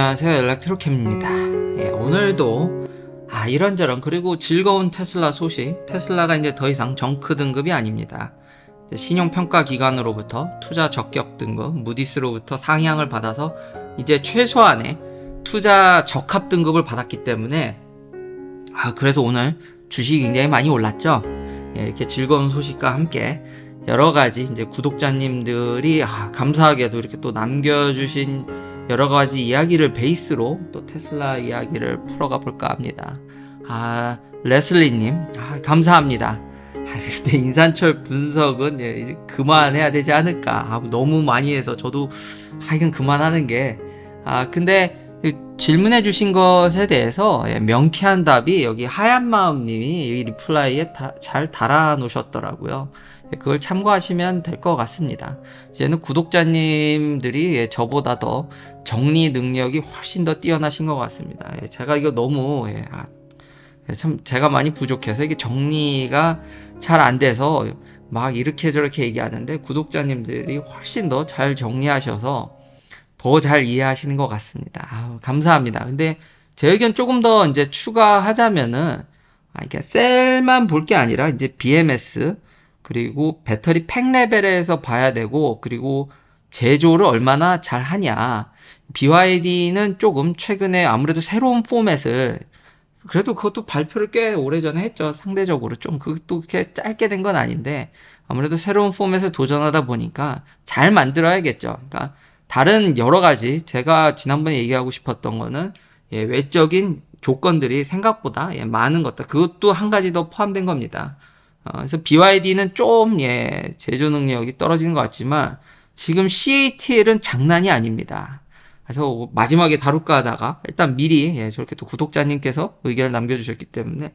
안녕하세요 엘렉트로캠입니다 예, 오늘도 아 이런저런 그리고 즐거운 테슬라 소식 테슬라가 이제 더 이상 정크 등급이 아닙니다 신용평가 기관으로부터 투자 적격 등급 무디스로부터 상향을 받아서 이제 최소한의 투자 적합 등급을 받았기 때문에 아 그래서 오늘 주식이 굉장히 많이 올랐죠 예, 이렇게 즐거운 소식과 함께 여러 가지 이제 구독자님들이 아, 감사하게도 이렇게 또 남겨주신 여러 가지 이야기를 베이스로 또 테슬라 이야기를 풀어가 볼까 합니다. 아, 레슬리님, 아, 감사합니다. 아, 근데 인산철 분석은 예, 이제 그만해야 되지 않을까. 아, 너무 많이 해서 저도 하긴 그만하는 게. 아, 근데 질문해 주신 것에 대해서 예, 명쾌한 답이 여기 하얀 마음님이 이 리플라이에 다, 잘 달아 놓으셨더라고요. 그걸 참고하시면 될 것 같습니다. 이제는 구독자님들이 예, 저보다 더 정리 능력이 훨씬 더 뛰어나신 것 같습니다. 예, 제가 이거 너무 예, 아, 참 제가 많이 부족해서 이게 정리가 잘 안 돼서 막 이렇게 저렇게 얘기하는데 구독자님들이 훨씬 더 잘 정리하셔서 더 잘 이해하시는 것 같습니다. 아우, 감사합니다. 근데 제 의견 조금 더 이제 추가하자면은 아, 그러 그러니까 셀만 볼 게 아니라 이제 BMS 그리고 배터리 팩 레벨에서 봐야 되고 그리고 제조를 얼마나 잘 하냐. BYD는 조금 최근에 아무래도 새로운 포맷을 그래도 그것도 발표를 꽤 오래전에 했죠. 상대적으로 좀 그것도 그렇게 짧게 된 건 아닌데 아무래도 새로운 포맷을 도전하다 보니까 잘 만들어야겠죠. 그러니까 다른 여러 가지 제가 지난번에 얘기하고 싶었던 거는 예, 외적인 조건들이 생각보다 예, 많은 것들 그것도 한 가지 더 포함된 겁니다. 어, 그래서 BYD는 좀, 예, 제조 능력이 떨어지는 것 같지만, 지금 CATL은 장난이 아닙니다. 그래서 마지막에 다룰까 하다가, 일단 미리, 예, 저렇게 또 구독자님께서 의견을 남겨주셨기 때문에,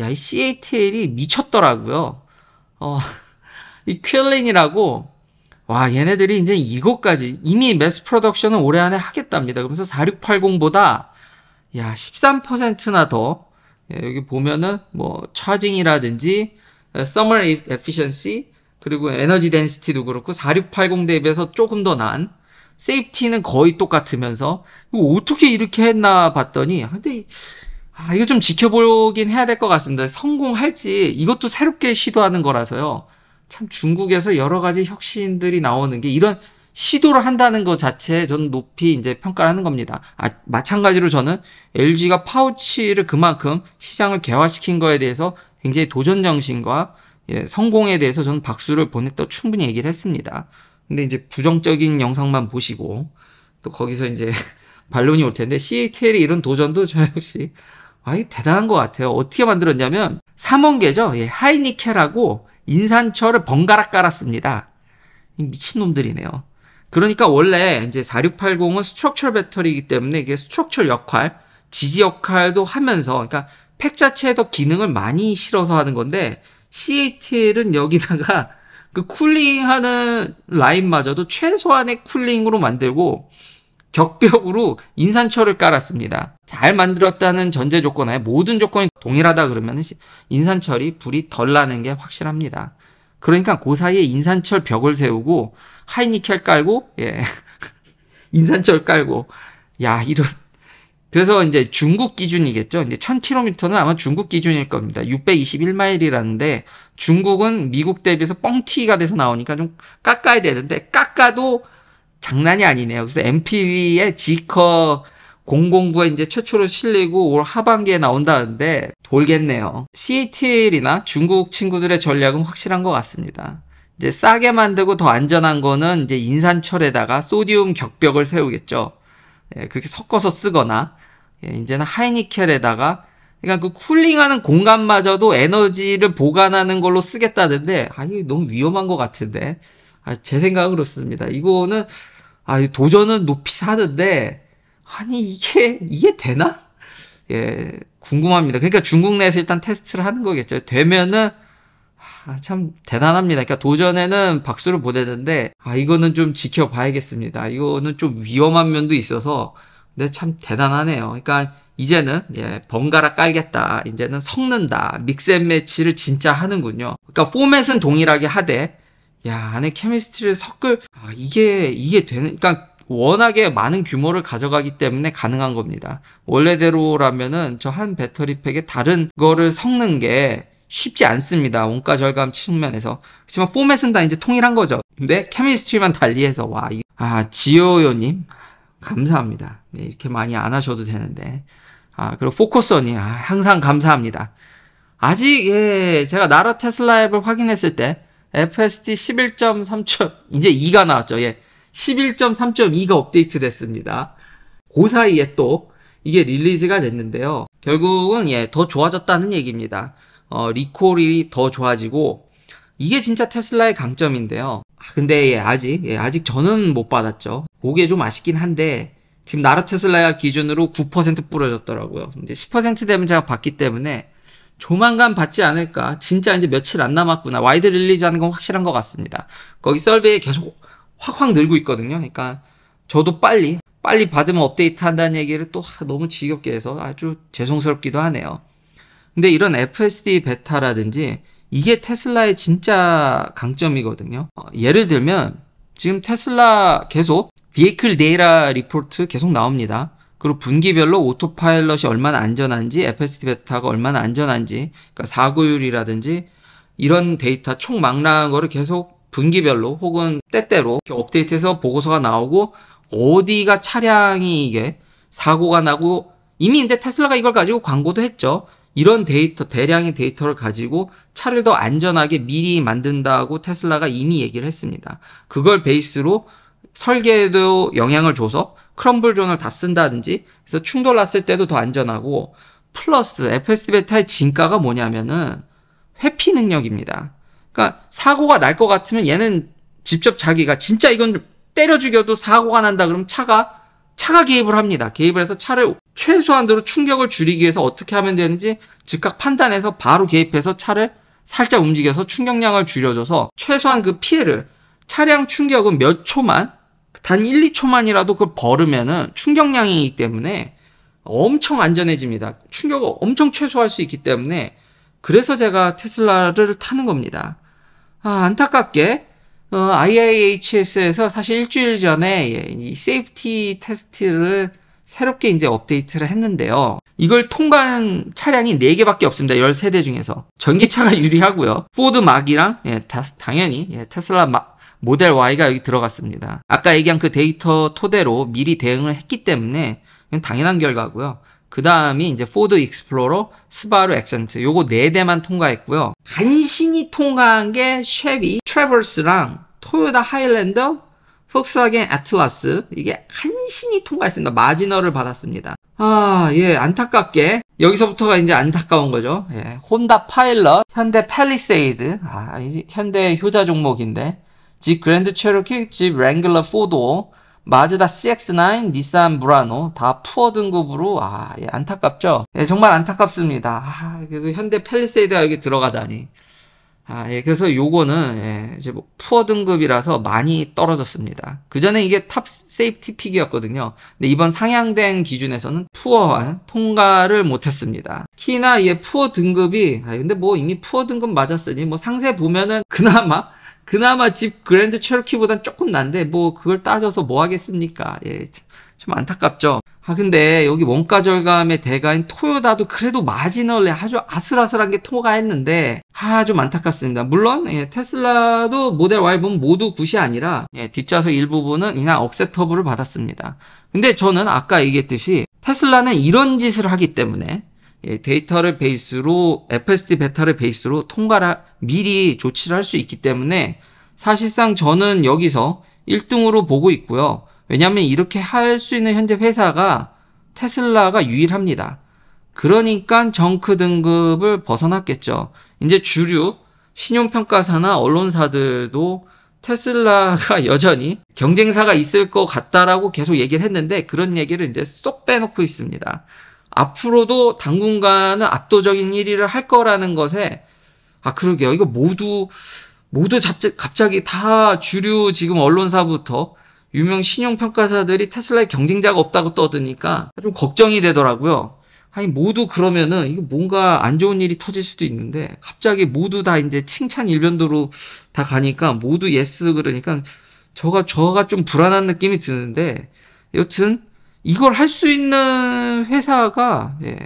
야, 이 CATL이 미쳤더라고요. 어, 이 퀼린이라고, 와, 얘네들이 이제 이것까지, 이미 매스 프로덕션은 올해 안에 하겠답니다. 그러면서 4680보다, 야, 13%나 더, 예, 여기 보면은, 뭐, 차징이라든지, 서멀 예, 에피션시 그리고 에너지 덴시티도 그렇고 4680 대비해서 조금 더 난. 세이프티는 거의 똑같으면서 어떻게 이렇게 했나 봤더니 아, 근데 아, 이거 좀 지켜보긴 해야 될 것 같습니다. 성공할지 이것도 새롭게 시도하는 거라서요. 참 중국에서 여러 가지 혁신들이 나오는 게 이런 시도를 한다는 것 자체에 저는 높이 이제 평가를 하는 겁니다. 아, 마찬가지로 저는 LG가 파우치를 그만큼 시장을 개화시킨 거에 대해서 굉장히 도전 정신과 예, 성공에 대해서 저는 박수를 보냈다 충분히 얘기를 했습니다. 근데 이제 부정적인 영상만 보시고 또 거기서 이제 반론이 올 텐데 CATL이 이런 도전도 저 역시 아이 대단한 것 같아요. 어떻게 만들었냐면 삼원계죠. 예, 하이니케라고 인산철을 번갈아 깔았습니다. 미친놈들이네요. 그러니까 원래 이제 4680은 스트럭처 배터리이기 때문에 이게 스트럭처 역할, 지지 역할도 하면서 그러니까 팩 자체에 더 기능을 많이 실어서 하는 건데 CATL은 여기다가 그 쿨링하는 라인마저도 최소한의 쿨링으로 만들고 격벽으로 인산철을 깔았습니다. 잘 만들었다는 전제 조건하에 모든 조건이 동일하다 그러면 인산철이 불이 덜 나는 게 확실합니다. 그러니까 그 사이에 인산철 벽을 세우고 하이니켈 깔고 예. 인산철 깔고 야 이런 그래서 이제 중국 기준이겠죠. 이제 1000km는 아마 중국 기준일 겁니다. 621마일이라는데 중국은 미국 대비해서 뻥튀기가 돼서 나오니까 좀 깎아야 되는데 깎아도 장난이 아니네요. 그래서 MPV의 지커 009에 이제 최초로 실리고 올 하반기에 나온다는데 돌겠네요. 시 t l 이나 중국 친구들의 전략은 확실한 것 같습니다. 이제 싸게 만들고 더 안전한 거는 이제 인산철에다가 소디움 격벽을 세우겠죠. 예, 그렇게 섞어서 쓰거나 예, 이제는 하이니켈에다가 그러니까 그 쿨링하는 공간마저도 에너지를 보관하는 걸로 쓰겠다는데 아이게 너무 위험한 것 같은데 아, 제 생각은 그렇습니다. 이거는 아 도전은 높이 사는데 아니 이게 이게 되나? 예 궁금합니다. 그러니까 중국 내에서 일단 테스트를 하는 거겠죠. 되면은 아, 참 대단합니다. 그러니까 도전에는 박수를 보내는데 아 이거는 좀 지켜봐야겠습니다. 이거는 좀 위험한 면도 있어서 근데 참 대단하네요. 그러니까 이제는 예, 번갈아 깔겠다. 이제는 섞는다. 믹스앤매치를 진짜 하는군요. 그러니까 포맷은 동일하게 하되 야 안에 케미스트리를 섞을 아, 이게 이게 되는 그러니까 워낙에 많은 규모를 가져가기 때문에 가능한 겁니다. 원래대로라면은 저 한 배터리팩에 다른 거를 섞는 게 쉽지 않습니다. 원가 절감 측면에서. 그렇지만 포맷은 다 이제 통일한 거죠. 근데 케미스트리만 달리해서 와, 이, 아, 지오요님 감사합니다. 네, 이렇게 많이 안 하셔도 되는데. 아, 그리고 포커스님 아, 항상 감사합니다. 아직 예, 제가 나라 테슬라 앱을 확인했을 때 FSD 11.3. 이제 2가 나왔죠. 예. 11.3.2가 업데이트 됐습니다. 그 사이에 또 이게 릴리즈가 됐는데요. 결국은 예, 더 좋아졌다는 얘기입니다. 어, 리콜이 더 좋아지고 이게 진짜 테슬라의 강점인데요. 아, 근데 예, 아직 예, 아직 저는 못 받았죠. 그게 좀 아쉽긴 한데 지금 나라 테슬라 기준으로 9% 뿌려졌더라고요. 근데 10% 되면 제가 받기 때문에 조만간 받지 않을까. 진짜 이제 며칠 안 남았구나. 와이드 릴리즈하는 건 확실한 것 같습니다. 거기 썰비에 계속 확확 늘고 있거든요. 그러니까 저도 빨리 빨리 받으면 업데이트 한다는 얘기를 또 너무 지겹게 해서 아주 죄송스럽기도 하네요. 근데 이런 FSD 베타라든지 이게 테슬라의 진짜 강점이거든요. 어, 예를 들면 지금 테슬라 계속 비에클 데이라 리포트 계속 나옵니다. 그리고 분기별로 오토파일럿이 얼마나 안전한지, FSD 베타가 얼마나 안전한지, 그러니까 사고율이라든지 이런 데이터 총망라한 거를 계속 분기별로 혹은 때때로 업데이트해서 보고서가 나오고 어디가 차량이 이게 사고가 나고 이미 근데 테슬라가 이걸 가지고 광고도 했죠. 이런 데이터, 대량의 데이터를 가지고 차를 더 안전하게 미리 만든다고 테슬라가 이미 얘기를 했습니다. 그걸 베이스로 설계에도 영향을 줘서 크럼블 존을 다 쓴다든지 그래서 충돌 났을 때도 더 안전하고 플러스 FS 베타의 진가가 뭐냐면은 회피 능력입니다. 그러니까 사고가 날 것 같으면 얘는 직접 자기가 진짜 이건 때려 죽여도 사고가 난다 그러면 차가 차가 개입을 합니다. 개입을 해서 차를 최소한도로 충격을 줄이기 위해서 어떻게 하면 되는지 즉각 판단해서 바로 개입해서 차를 살짝 움직여서 충격량을 줄여줘서 최소한 그 피해를 차량 충격은 몇 초만 단 1, 2초만이라도 그걸 벌으면은 충격량이기 때문에 엄청 안전해집니다. 충격을 엄청 최소화할 수 있기 때문에 그래서 제가 테슬라를 타는 겁니다. 아, 안타깝게 어, IIHS에서 사실 일주일 전에 예, 이 세이프티 테스트를 새롭게 이제 업데이트를 했는데요. 이걸 통과한 차량이 4개밖에 없습니다. 13대 중에서. 전기차가 유리하고요. 포드 막이랑 예, 다, 당연히 예, 테슬라 막 모델 Y가 여기 들어갔습니다. 아까 얘기한 그 데이터 토대로 미리 대응을 했기 때문에 당연한 결과고요. 그 다음이 이제 포드 익스플로러, 스바루 액센트 요거 네 대만 통과했고요. 간신히 통과한 게 쉐비 트래버스랑 토요다 하일랜더, 폭스와겐 애틀라스 이게 간신히 통과했습니다. 마지너를 받았습니다. 아, 예, 안타깝게 여기서부터가 이제 안타까운 거죠. 예, 혼다 파일럿, 현대 팰리세이드, 아, 현대 효자 종목인데 지 그랜드 체로키, 지 랭글러 포도, 마즈다 CX9, 니산 무라노 다 푸어 등급으로 아 예, 안타깝죠. 예, 정말 안타깝습니다. 아, 그래서 현대 펠리세이드가 여기 들어가다니. 아, 예, 그래서 요거는 예, 이제 뭐 푸어 등급이라서 많이 떨어졌습니다. 그 전에 이게 탑 세이프티 픽이었거든요. 근데 이번 상향된 기준에서는 푸어한 통과를 못했습니다. 키나 이 예, 푸어 등급이 아, 근데 뭐 이미 푸어 등급 맞았으니 뭐 상세 보면은 그나마 그나마 집 그랜드 체로키보단 조금 난데 뭐 그걸 따져서 뭐 하겠습니까? 예, 참 안타깝죠. 아 근데 여기 원가 절감의 대가인 토요다도 그래도 마지널에 아주 아슬아슬한 게 통과했는데 아좀 안타깝습니다. 물론 예, 테슬라도 모델 Y 분 모두 굿이 아니라 예, 뒷좌석 일부분은 그냥 억세터브를 받았습니다. 근데 저는 아까 얘기했듯이 테슬라는 이런 짓을 하기 때문에 예, 데이터를 베이스로 FSD 베타를 베이스로 통과를 미리 조치를 할 수 있기 때문에 사실상 저는 여기서 1등으로 보고 있고요. 왜냐하면 이렇게 할 수 있는 현재 회사가 테슬라가 유일합니다. 그러니까 정크 등급을 벗어났겠죠. 이제 주류 신용평가사나 언론사들도 테슬라가 여전히 경쟁사가 있을 것 같다라고 계속 얘기를 했는데 그런 얘기를 이제 쏙 빼놓고 있습니다. 앞으로도 당분간은 압도적인 1위를 할 거라는 것에 아 그러게요. 이거 모두 모두 잡지, 갑자기 다 주류 지금 언론사부터 유명 신용평가사들이 테슬라의 경쟁자가 없다고 떠드니까 좀 걱정이 되더라고요. 아니 모두 그러면은 이거 뭔가 안 좋은 일이 터질 수도 있는데 갑자기 모두 다 이제 칭찬 일변도로 다 가니까 모두 예스 그러니까 저가 저가 좀 불안한 느낌이 드는데 여튼 이걸 할 수 있는 회사가 예,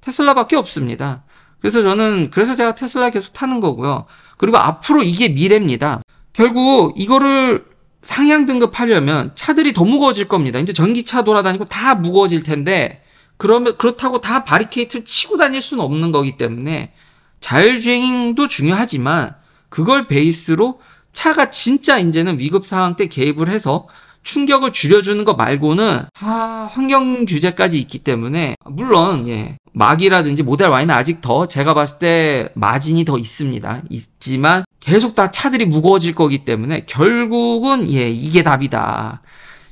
테슬라밖에 없습니다. 그래서 저는 그래서 제가 테슬라 계속 타는 거고요. 그리고 앞으로 이게 미래입니다. 결국 이거를 상향 등급하려면 차들이 더 무거워질 겁니다. 이제 전기차 돌아다니고 다 무거워질 텐데 그러면 그렇다고 다 바리케이트를 치고 다닐 수는 없는 거기 때문에 자율주행도 중요하지만 그걸 베이스로 차가 진짜 이제는 위급 상황 때 개입을 해서 충격을 줄여주는 것 말고는 아, 환경 규제까지 있기 때문에 물론 예, 막이라든지 모델 와인은 아직 더 제가 봤을 때 마진이 더 있습니다. 있지만 계속 다 차들이 무거워질 거기 때문에 결국은 예 이게 답이다.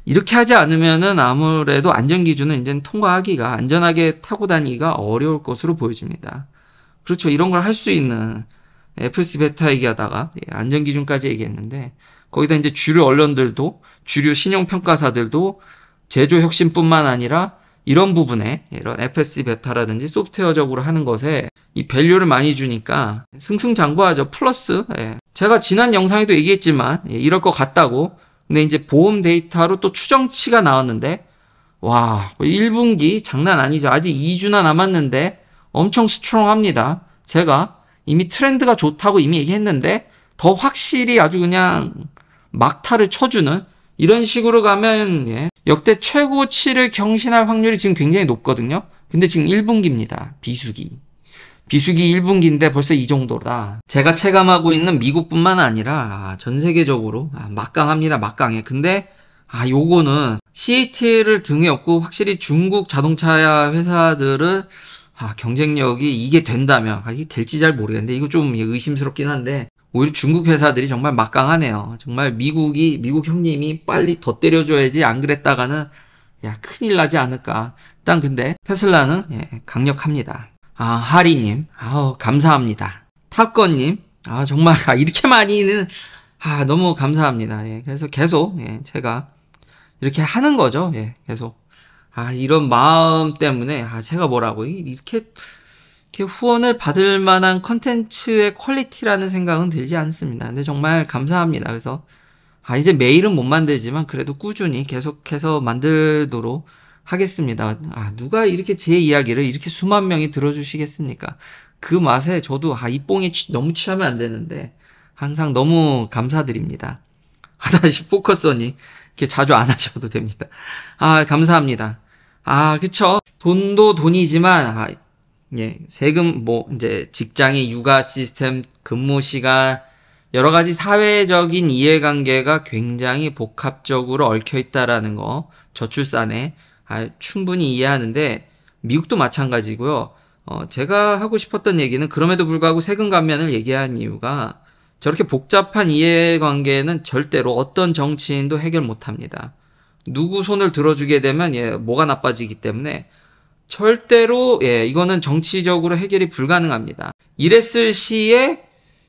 이렇게 하지 않으면은 아무래도 안전 기준은 이제 통과하기가 안전하게 타고 다니기가 어려울 것으로 보여집니다. 그렇죠. 이런 걸 할 수 있는 FC 예, 베타 얘기하다가 예, 안전 기준까지 얘기했는데 거기다 이제 주류 언론들도 주류 신용평가사들도 제조 혁신뿐만 아니라 이런 부분에 이런 FSD 베타라든지 소프트웨어적으로 하는 것에 이 밸류를 많이 주니까 승승장구하죠. 플러스 예. 제가 지난 영상에도 얘기했지만 예, 이럴 것 같다고 근데 이제 보험 데이터로 또 추정치가 나왔는데 와 1분기 뭐 장난 아니죠. 아직 2주나 남았는데 엄청 스트롱합니다. 제가 이미 트렌드가 좋다고 이미 얘기했는데 더 확실히 아주 그냥 막타를 쳐주는 이런 식으로 가면 예, 역대 최고치를 경신할 확률이 지금 굉장히 높거든요. 근데 지금 1분기입니다. 비수기. 비수기 1분기인데 벌써 이 정도다. 제가 체감하고 있는 미국뿐만 아니라 아, 전 세계적으로 아, 막강합니다. 막강해. 근데 아 요거는 CAT를 등에 업고 확실히 중국 자동차 회사들은 아 경쟁력이 이게 된다면 아, 이게 될지 잘 모르겠는데 이거 좀 예, 의심스럽긴 한데 우리 중국 회사들이 정말 막강하네요. 정말 미국이 미국 형님이 빨리 더 때려줘야지 안 그랬다가는 야 큰일 나지 않을까. 일단 근데 테슬라는 예, 강력합니다. 아 하리님, 아우 감사합니다. 탑건님, 아 정말 아, 이렇게 많이는 아 너무 감사합니다. 예, 그래서 계속 예, 제가 이렇게 하는 거죠. 예, 계속 아 이런 마음 때문에 아 제가 뭐라고 이렇게 후원을 받을 만한 컨텐츠의 퀄리티라는 생각은 들지 않습니다. 근데 정말 감사합니다. 그래서 아 이제 매일은 못 만들지만 그래도 꾸준히 계속해서 만들도록 하겠습니다. 아 누가 이렇게 제 이야기를 이렇게 수만 명이 들어주시겠습니까? 그 맛에 저도 아 이 뽕에 취, 너무 취하면 안 되는데 항상 너무 감사드립니다. 아, 다시 포커스니 이렇게 자주 안 하셔도 됩니다. 아 감사합니다. 아 그쵸? 돈도 돈이지만 아, 예, 세금 뭐 이제 직장의 육아 시스템, 근무 시간 여러 가지 사회적인 이해관계가 굉장히 복합적으로 얽혀 있다라는 거 저출산에 아, 충분히 이해하는데 미국도 마찬가지고요. 어, 제가 하고 싶었던 얘기는 그럼에도 불구하고 세금 감면을 얘기한 이유가 저렇게 복잡한 이해관계는 절대로 어떤 정치인도 해결 못합니다. 누구 손을 들어주게 되면 예, 뭐가 나빠지기 때문에 절대로 예, 이거는 정치적으로 해결이 불가능합니다. 이랬을 시에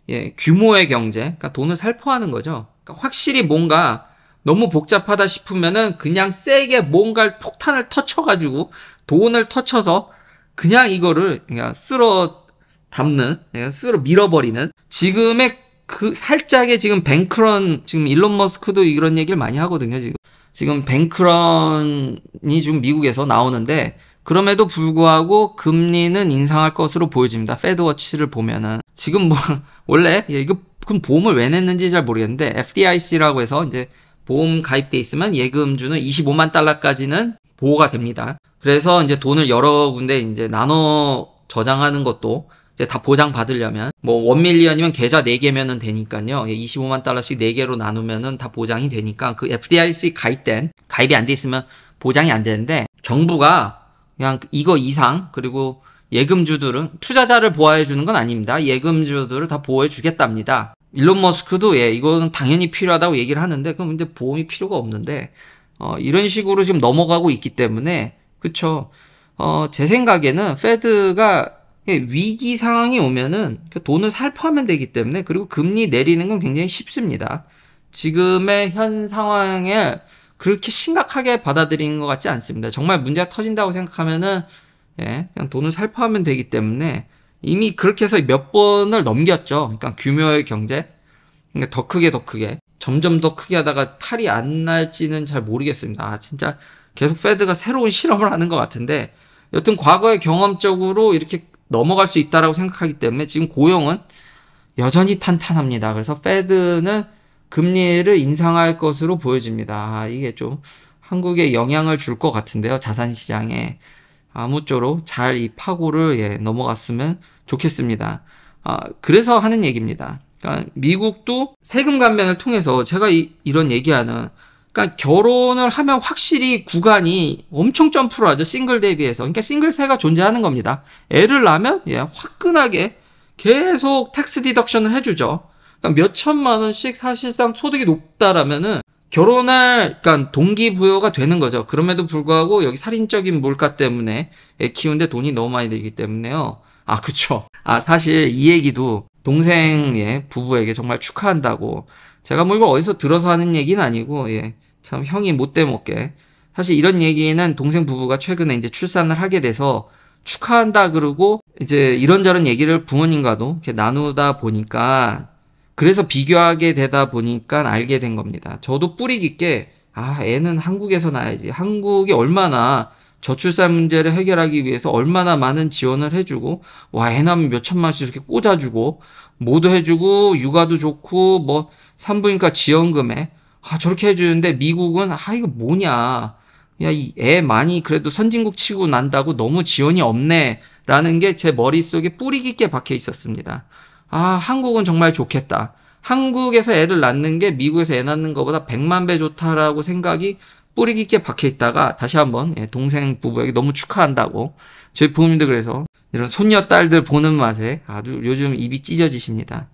예, 규모의 경제, 그러니까 돈을 살포하는 거죠. 그러니까 확실히 뭔가 너무 복잡하다 싶으면은 그냥 세게 뭔가를 폭탄을 터쳐가지고 돈을 터쳐서 그냥 이거를 그냥 그러니까 쓸어 담는, 그냥 그러니까 쓸어 밀어버리는 지금의 그 살짝의 지금 뱅크런 지금 일론 머스크도 이런 얘기를 많이 하거든요. 지금 지금 뱅크런이 지금 미국에서 나오는데 그럼에도 불구하고 금리는 인상할 것으로 보여집니다. 패드워치를 보면은 지금 뭐 원래 예, 이거 그럼 보험을 왜 냈는지 잘 모르겠는데 FDIC라고 해서 이제 보험 가입돼 있으면 예금주는 25만 달러까지는 보호가 됩니다. 그래서 이제 돈을 여러 군데 이제 나눠 저장하는 것도 이제 다 보장 받으려면 뭐 원밀리언이면 계좌 4개면은 되니까요. 25만 예, 달러씩 4개로 나누면은 다 보장이 되니까 그 FDIC 가입된 가입이 안 돼 있으면 보장이 안 되는데 정부가 그냥 이거 이상 그리고 예금주들은 투자자를 보호해 주는 건 아닙니다. 예금주들을 다 보호해 주겠답니다. 일론 머스크도 예, 이거는 당연히 필요하다고 얘기를 하는데 그럼 이제 보험이 필요가 없는데 어, 이런 식으로 지금 넘어가고 있기 때문에 그쵸? 어, 제 생각에는 페드가 예, 위기 상황이 오면은 그 돈을 살포하면 되기 때문에 그리고 금리 내리는 건 굉장히 쉽습니다. 지금의 현 상황에 그렇게 심각하게 받아들이는 것 같지 않습니다. 정말 문제가 터진다고 생각하면은 예, 그냥 돈을 살포하면 되기 때문에 이미 그렇게 해서 몇 번을 넘겼죠. 그러니까 규모의 경제. 그러니까 더 크게 더 크게. 점점 더 크게 하다가 탈이 안 날지는 잘 모르겠습니다. 아, 진짜 계속 패드가 새로운 실험을 하는 것 같은데 여튼 과거의 경험적으로 이렇게 넘어갈 수 있다라고 생각하기 때문에 지금 고용은 여전히 탄탄합니다. 그래서 패드는 금리를 인상할 것으로 보여집니다. 아, 이게 좀 한국에 영향을 줄 것 같은데요. 자산 시장에 아무쪼록 잘 이 파고를 예, 넘어갔으면 좋겠습니다. 아, 그래서 하는 얘기입니다. 그러니까 미국도 세금 감면을 통해서 제가 이, 이런 얘기하는 그러니까 결혼을 하면 확실히 구간이 엄청 점프를 하죠. 싱글 대비해서. 그러니까 싱글세가 존재하는 겁니다. 애를 낳으면 예, 화끈하게 계속 텍스 디덕션을 해주죠. 그러니까 몇 천만 원씩 사실상 소득이 높다라면은 결혼할 그러니까 동기부여가 되는 거죠. 그럼에도 불구하고 여기 살인적인 물가 때문에 애 키우는데 돈이 너무 많이 들기 때문에요. 아 그쵸. 아 사실 이 얘기도 동생의 부부에게 정말 축하한다고 제가 뭐이거 어디서 들어서 하는 얘기는 아니고 예. 참 형이 못돼 먹게 사실 이런 얘기는 동생 부부가 최근에 이제 출산을 하게 돼서 축하한다 그러고 이제 이런저런 얘기를 부모님과도 이렇게 나누다 보니까 그래서 비교하게 되다 보니까 알게 된 겁니다. 저도 뿌리 깊게 아, 애는 한국에서 낳아야지. 한국이 얼마나 저출산 문제를 해결하기 위해서 얼마나 많은 지원을 해주고, 와, 애 낳으면 몇 천만씩 이렇게 꽂아주고, 모두 해주고, 육아도 좋고, 뭐, 산부인과 지원금에, 아, 저렇게 해주는데 미국은, 아, 이거 뭐냐. 야, 이 애 많이 그래도 선진국 치고 난다고 너무 지원이 없네. 라는 게 제 머릿속에 뿌리 깊게 박혀 있었습니다. 아, 한국은 정말 좋겠다. 한국에서 애를 낳는 게 미국에서 애 낳는 것보다 100만 배 좋다라고 생각이 뿌리 깊게 박혀 있다가 다시 한번 예, 동생 부부에게 너무 축하한다고 저희 부모님들 그래서 이런 손녀 딸들 보는 맛에 아주 요즘 입이 찢어지십니다.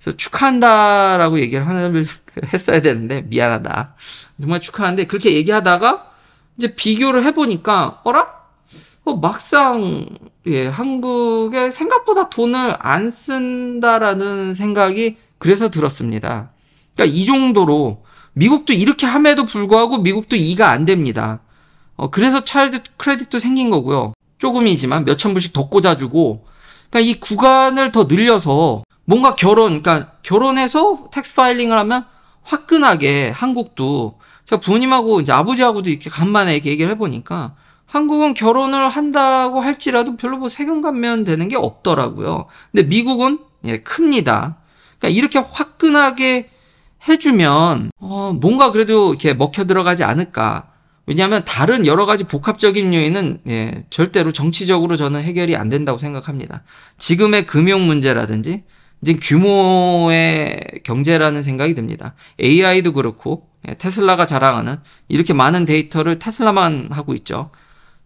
그래서 축하한다라고 얘기를 하는 했어야 되는데 미안하다. 정말 축하하는데 그렇게 얘기하다가 이제 비교를 해보니까 어라? 어, 막상 예, 한국에 생각보다 돈을 안 쓴다라는 생각이 그래서 들었습니다. 그러니까 이 정도로 미국도 이렇게 함에도 불구하고 미국도 이가 안 됩니다. 어, 그래서 차일드 크레딧도 생긴 거고요. 조금이지만 몇천 불씩 더 꽂아주고, 그러니까 이 구간을 더 늘려서 뭔가 결혼, 그러니까 결혼해서 텍스 파일링을 하면 화끈하게 한국도 제가 부모님하고 이제 아버지하고도 이렇게 간만에 이렇게 얘기를 해보니까 한국은 결혼을 한다고 할지라도 별로 뭐 세금 감면 되는 게 없더라고요. 근데 미국은 예, 큽니다. 그러니까 이렇게 화끈하게 해주면 어, 뭔가 그래도 이렇게 먹혀 들어가지 않을까. 왜냐하면 다른 여러 가지 복합적인 요인은 예, 절대로 정치적으로 저는 해결이 안 된다고 생각합니다. 지금의 금융 문제라든지 이제 규모의 경제라는 생각이 듭니다. AI도 그렇고 예, 테슬라가 자랑하는 이렇게 많은 데이터를 테슬라만 하고 있죠.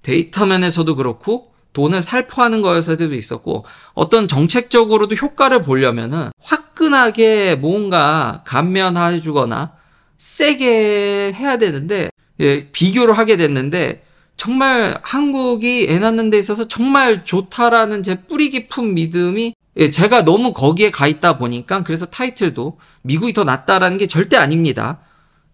데이터면에서도 그렇고 돈을 살포하는 거에서도 있었고 어떤 정책적으로도 효과를 보려면은 화끈하게 뭔가 감면해 주거나 세게 해야 되는데 예, 비교를 하게 됐는데 정말 한국이 애 낳는 데 있어서 정말 좋다라는 제 뿌리 깊은 믿음이 예, 제가 너무 거기에 가 있다 보니까 그래서 타이틀도 미국이 더 낫다라는 게 절대 아닙니다.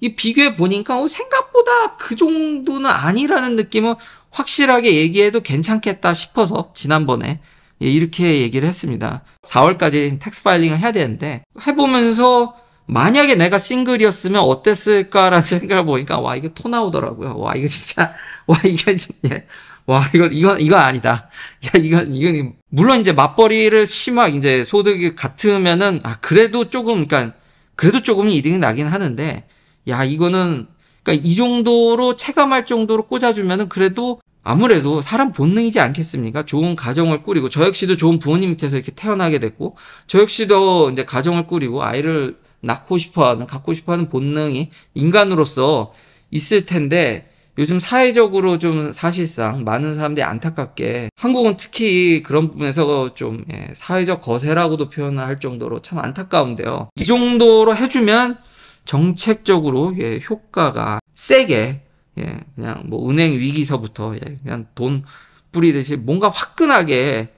이 비교해 보니까 어, 생각보다 그 정도는 아니라는 느낌은 확실하게 얘기해도 괜찮겠다 싶어서 지난번에 예, 이렇게 얘기를 했습니다. 4월까지 텍스 파일링을 해야 되는데 해보면서 만약에 내가 싱글이었으면 어땠을까라는 생각을 보니까 와 이거 토 나오더라고요. 와 이거 진짜 예. 와 이거 예. 와 이건 이건 이거 아니다. 야 이건 이건 물론 이제 맞벌이를 심하게 이제 소득이 같으면은 아 그래도 조금 그러니까 그래도 조금 이득이 나긴 하는데 야 이거는 그러니까 이 정도로 체감할 정도로 꽂아주면은 그래도 아무래도 사람 본능이지 않겠습니까? 좋은 가정을 꾸리고 저 역시도 좋은 부모님 밑에서 이렇게 태어나게 됐고 저 역시도 이제 가정을 꾸리고 아이를 낳고 싶어하는 갖고 싶어하는 본능이 인간으로서 있을 텐데 요즘 사회적으로 좀 사실상 많은 사람들이 안타깝게 한국은 특히 그런 부분에서 좀 예, 사회적 거세라고도 표현을 할 정도로 참 안타까운데요. 이 정도로 해주면 정책적으로 예, 효과가 세게 예, 그냥 뭐 은행 위기서부터 예, 그냥 돈 뿌리듯이 뭔가 화끈하게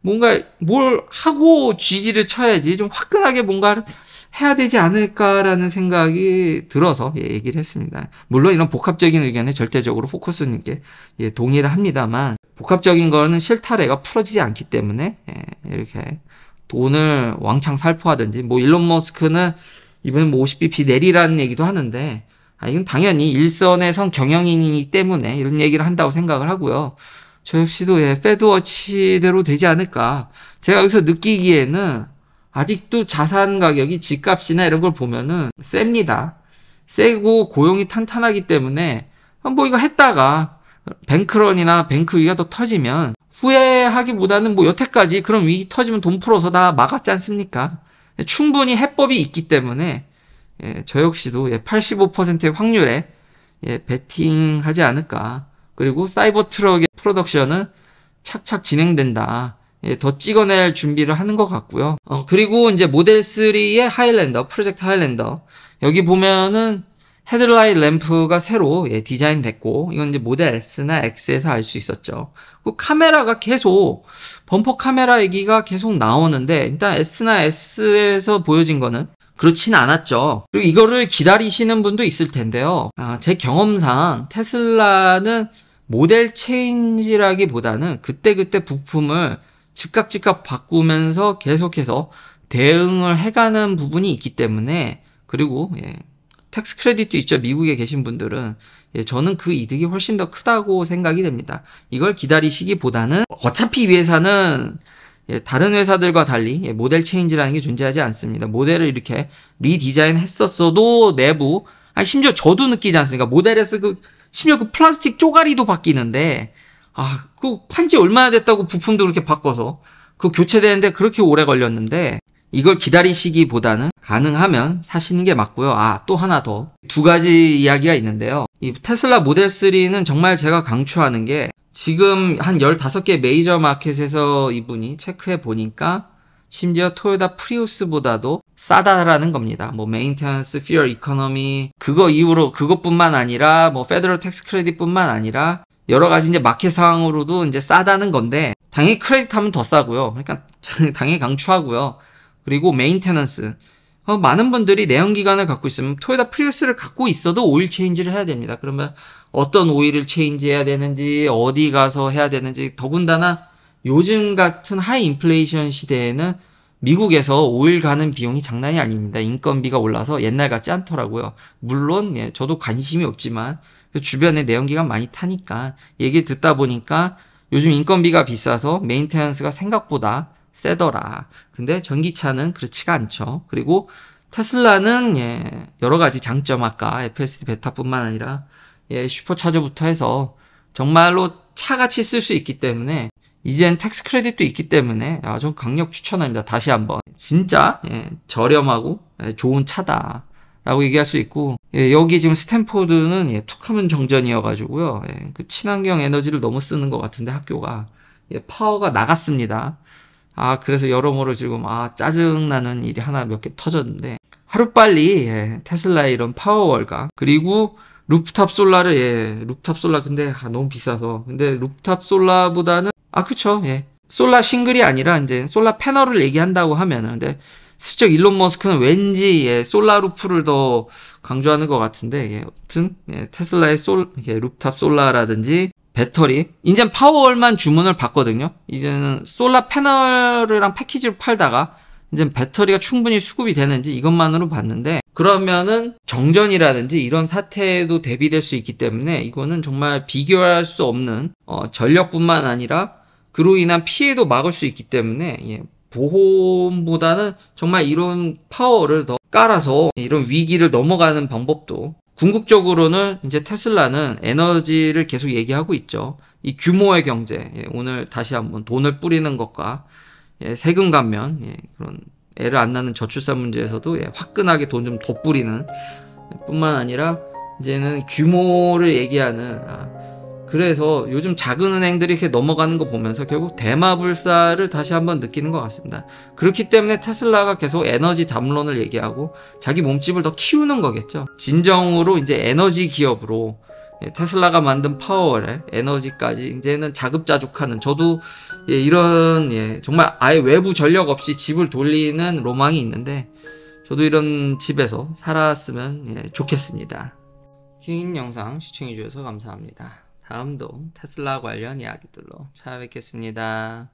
뭔가 뭘 하고 쥐지를 쳐야지 좀 화끈하게 뭔가를 해야 되지 않을까라는 생각이 들어서 예, 얘기를 했습니다. 물론 이런 복합적인 의견에 절대적으로 포커스님께 예, 동의를 합니다만 복합적인 거는 실타래가 풀어지지 않기 때문에 예, 이렇게 돈을 왕창 살포하든지 뭐 일론 머스크는 이번에 뭐 50bp 내리라는 얘기도 하는데 아, 이건 당연히 일선에선 경영인이기 때문에 이런 얘기를 한다고 생각을 하고요. 저 역시도 예, 패드워치대로 되지 않을까. 제가 여기서 느끼기에는 아직도 자산 가격이 집값이나 이런 걸 보면은 셉니다. 세고 고용이 탄탄하기 때문에 어, 뭐 이거 했다가 뱅크런이나 뱅크 위기가 더 터지면 후회하기보다는 뭐 여태까지 그런 위기 터지면 돈 풀어서 다 막았지 않습니까? 충분히 해법이 있기 때문에 예, 저 역시도 85%의 예, 확률에 예, 베팅하지 않을까. 그리고 사이버 트럭의 프로덕션은 착착 진행된다. 예, 더 찍어낼 준비를 하는 것 같고요. 어, 그리고 이제 모델 3의 하일랜더, 프로젝트 하일랜더. 여기 보면은 헤드라이트 램프가 새로 예, 디자인 됐고, 이건 이제 모델 S나 X에서 알 수 있었죠. 그 카메라가 계속, 범퍼 카메라 얘기가 계속 나오는데, 일단 S나 S에서 보여진 거는 그렇진 않았죠. 그리고 이거를 기다리시는 분도 있을 텐데요. 아, 제 경험상 테슬라는 모델 체인지라기보다는 그때그때 부품을 즉각 즉각 바꾸면서 계속해서 대응을 해가는 부분이 있기 때문에 그리고 예, 텍스 크레딧도 있죠. 미국에 계신 분들은 예, 저는 그 이득이 훨씬 더 크다고 생각이 됩니다. 이걸 기다리시기보다는 어차피 이 회사는 예, 다른 회사들과 달리 예, 모델 체인지라는 게 존재하지 않습니다. 모델을 이렇게 리디자인 했었어도 내부, 아니 심지어 저도 느끼지 않습니까? 모델에서 그, 심지어 그 플라스틱 쪼가리도 바뀌는데, 아, 그 판지 얼마나 됐다고 부품도 그렇게 바꿔서, 그 교체되는데 그렇게 오래 걸렸는데, 이걸 기다리시기보다는 가능하면 사시는 게 맞고요. 아, 또 하나 더. 두 가지 이야기가 있는데요. 이 테슬라 모델 3는 정말 제가 강추하는 게 지금 한 15개 메이저 마켓에서 이분이 체크해 보니까 심지어 토요다 프리우스보다도 싸다라는 겁니다. 뭐 메인테넌스, 퓨어 이코노미 그거 이후로 그것뿐만 아니라 뭐 페더럴 텍스 크레딧뿐만 아니라 여러 가지 이제 마켓 상황으로도 이제 싸다는 건데 당연히 크레딧 하면 더 싸고요. 그러니까 당연히 강추하고요. 그리고 메인테넌스 어, 많은 분들이 내연기관을 갖고 있으면 토요다 프리우스를 갖고 있어도 오일 체인지를 해야 됩니다. 그러면 어떤 오일을 체인지해야 되는지 어디 가서 해야 되는지 더군다나 요즘 같은 하이 인플레이션 시대에는 미국에서 오일 가는 비용이 장난이 아닙니다. 인건비가 올라서 옛날 같지 않더라고요. 물론 예, 저도 관심이 없지만 그 주변에 내연기가 많이 타니까 얘기 듣다 보니까 요즘 인건비가 비싸서 메인테넌스가 생각보다 세더라. 근데 전기차는 그렇지가 않죠. 그리고 테슬라는 예, 여러 가지 장점 아까 FSD 베타뿐만 아니라 예, 슈퍼차저부터 해서 정말로 차같이 쓸 수 있기 때문에 이젠 텍스 크레딧도 있기 때문에 아, 좀 강력 추천합니다. 다시 한번 진짜 예, 저렴하고 예, 좋은 차다. 라고 얘기할 수 있고 예, 여기 지금 스탠포드는 예, 툭하면 정전이어가지고요 예, 그 친환경 에너지를 너무 쓰는 것 같은데 학교가 예, 파워가 나갔습니다 아 그래서 여러모로 지금 아 짜증나는 일이 하나 몇 개 터졌는데 하루빨리 예, 테슬라 이런 파워월과 그리고 루프탑 솔라를 예 루프탑 솔라 근데 아, 너무 비싸서 근데 루프탑 솔라보다는 아 그쵸 예 솔라 싱글이 아니라 이제 솔라 패널을 얘기한다고 하면은 근데 슬쩍 일론 머스크는 왠지 예, 솔라 루프를 더 강조하는 것 같은데 예, 아무튼 예, 테슬라의 솔 예, 루프탑 솔라라든지 배터리 이젠 파워월만 주문을 받거든요 이제는 솔라 패널이랑 패키지를 팔다가 이제 배터리가 충분히 수급이 되는지 이것만으로 봤는데 그러면은 정전이라든지 이런 사태에도 대비될 수 있기 때문에 이거는 정말 비교할 수 없는 어, 전력뿐만 아니라 그로 인한 피해도 막을 수 있기 때문에 예, 보험보다는 정말 이런 파워를 더 깔아서 이런 위기를 넘어가는 방법도 궁극적으로는 이제 테슬라는 에너지를 계속 얘기하고 있죠. 이 규모의 경제. 예, 오늘 다시 한번 돈을 뿌리는 것과 예, 세금 감면 예, 그런 애를 안 낳는 저출산 문제에서도 예, 화끈하게 돈 좀 돋부리는 뿐만 아니라 이제는 규모를 얘기하는 아, 그래서 요즘 작은 은행들이 이렇게 넘어가는 거 보면서 결국 대마불사를 다시 한번 느끼는 것 같습니다. 그렇기 때문에 테슬라가 계속 에너지 담론을 얘기하고 자기 몸집을 더 키우는 거겠죠. 진정으로 이제 에너지 기업으로 예, 테슬라가 만든 파워에 에너지까지 이제는 자급자족하는 저도 예, 이런 예, 정말 아예 외부 전력 없이 집을 돌리는 로망이 있는데 저도 이런 집에서 살았으면 예, 좋겠습니다. 긴 영상 시청해주셔서 감사합니다. 다음도 테슬라 관련 이야기들로 찾아뵙겠습니다.